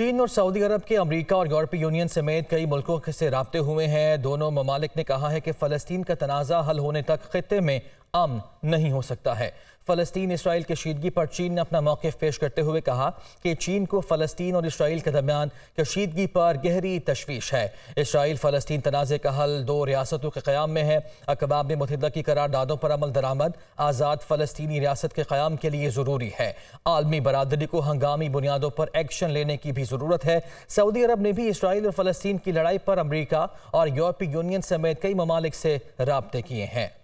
चीन और सऊदी अरब के अमेरिका और यूरोपीय यूनियन समेत कई मुल्कों से रबते हुए हैं दोनों ममालिक ने कहा है कि फ़लस्तीन का तनाज़ा हल होने तक खत्े में अम नहीं हो सकता है फ़लस्तीन इसराइल की कशीदगी पर चीन ने अपना मौके पेश करते हुए कहा कि चीन को फ़लस्तीन और इसराइल के दरमियान कशीदगी पर गहरी तशवीश है इसराइल फ़लस्तीन तनाज़े का हल दो रियासतों के क़्याम में है अकबाब ने मुतहदा की करारदादों पर अमल दरामद आज़ाद फलस्तनी रियासत के क़्याम के लिए ज़रूरी है आलमी बरदरी को हंगामी बुनियादों पर एक्शन लेने की भी ज़रूरत है सऊदी अरब ने भी इसराइल और फ़लस्तीन की लड़ाई पर अमरीका और यूरोपीय यूनियन समेत कई ममालिक से रबते किए हैं